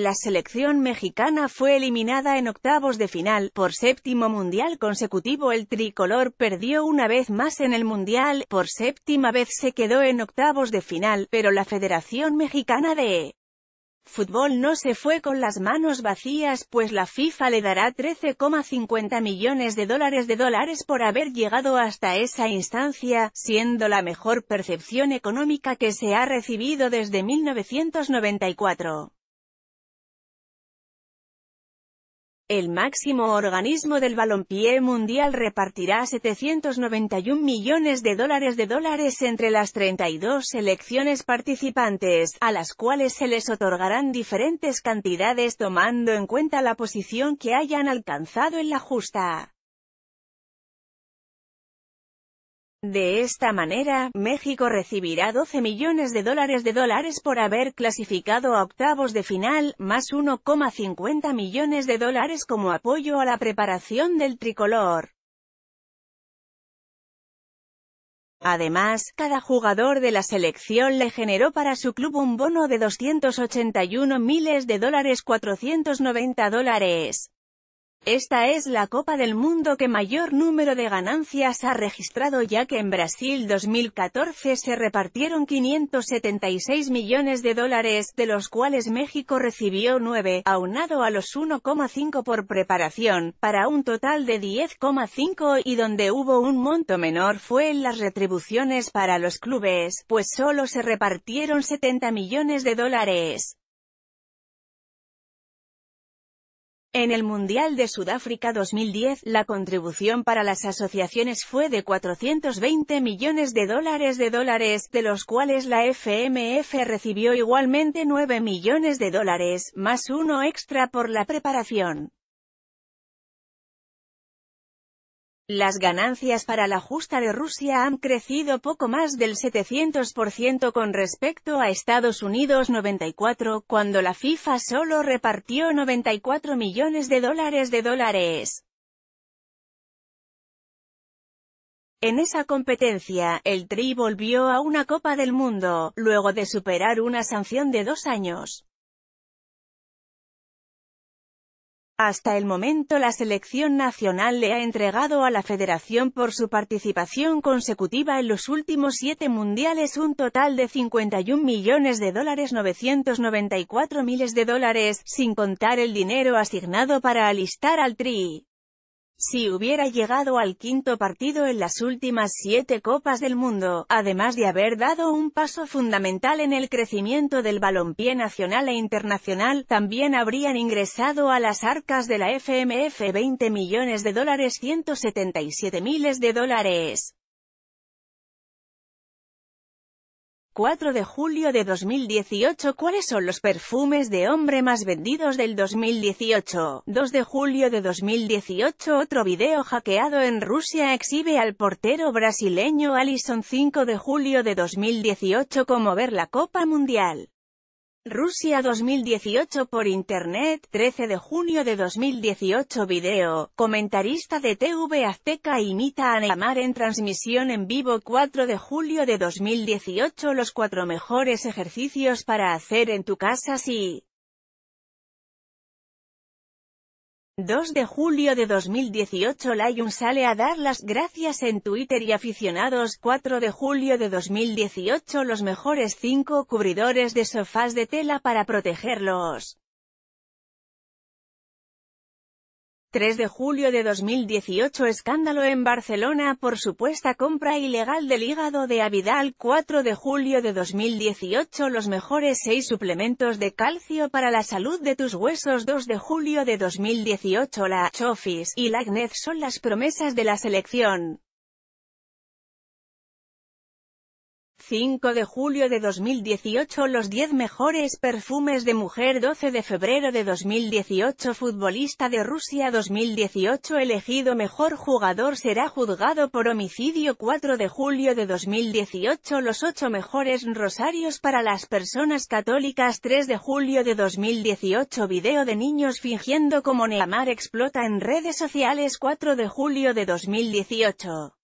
La selección mexicana fue eliminada en octavos de final, por séptimo mundial consecutivo el tricolor perdió una vez más en el mundial, por séptima vez se quedó en octavos de final, pero la Federación Mexicana de fútbol no se fue con las manos vacías pues la FIFA le dará 13,50 millones de dólares de dólares por haber llegado hasta esa instancia, siendo la mejor percepción económica que se ha recibido desde 1994. El máximo organismo del balompié mundial repartirá 791 millones de dólares de dólares entre las 32 selecciones participantes, a las cuales se les otorgarán diferentes cantidades tomando en cuenta la posición que hayan alcanzado en la justa. De esta manera, México recibirá 12 millones de dólares de dólares por haber clasificado a octavos de final, más 1,50 millones de dólares como apoyo a la preparación del tricolor. Además, cada jugador de la selección le generó para su club un bono de 281 miles de dólares 490 dólares. Esta es la Copa del Mundo que mayor número de ganancias ha registrado ya que en Brasil 2014 se repartieron 576 millones de dólares, de los cuales México recibió 9, aunado a los 1,5 por preparación, para un total de 10,5 y donde hubo un monto menor fue en las retribuciones para los clubes, pues solo se repartieron 70 millones de dólares. En el Mundial de Sudáfrica 2010, la contribución para las asociaciones fue de 420 millones de dólares de dólares, de los cuales la FMF recibió igualmente 9 millones de dólares, más uno extra por la preparación. Las ganancias para la justa de Rusia han crecido poco más del 700% con respecto a Estados Unidos 94, cuando la FIFA solo repartió 94 millones de dólares de dólares. En esa competencia, el Tri volvió a una Copa del Mundo, luego de superar una sanción de dos años. Hasta el momento la selección nacional le ha entregado a la federación por su participación consecutiva en los últimos siete mundiales un total de 51 millones de dólares 994 miles de dólares, sin contar el dinero asignado para alistar al TRI si hubiera llegado al quinto partido en las últimas siete Copas del Mundo, además de haber dado un paso fundamental en el crecimiento del balompié nacional e internacional, también habrían ingresado a las arcas de la FMF 20 millones de dólares 177 miles de dólares. 4 de julio de 2018 ¿Cuáles son los perfumes de hombre más vendidos del 2018? 2 de julio de 2018 Otro video hackeado en Rusia exhibe al portero brasileño Alison 5 de julio de 2018 cómo ver la Copa Mundial Rusia 2018 por Internet, 13 de junio de 2018 Video, comentarista de TV Azteca imita a Neymar en transmisión en vivo 4 de julio de 2018 Los cuatro mejores ejercicios para hacer en tu casa si... 2 de julio de 2018 Lion sale a dar las gracias en Twitter y aficionados 4 de julio de 2018 Los mejores 5 cubridores de sofás de tela para protegerlos. 3 de julio de 2018 Escándalo en Barcelona por supuesta compra ilegal del hígado de Avidal 4 de julio de 2018 Los mejores 6 suplementos de calcio para la salud de tus huesos 2 de julio de 2018 La Chofis y la Agnez son las promesas de la selección. 5 de julio de 2018 Los 10 mejores perfumes de mujer 12 de febrero de 2018 Futbolista de Rusia 2018 Elegido mejor jugador será juzgado por homicidio 4 de julio de 2018 Los 8 mejores rosarios para las personas católicas 3 de julio de 2018 Video de niños fingiendo como Neamar explota en redes sociales 4 de julio de 2018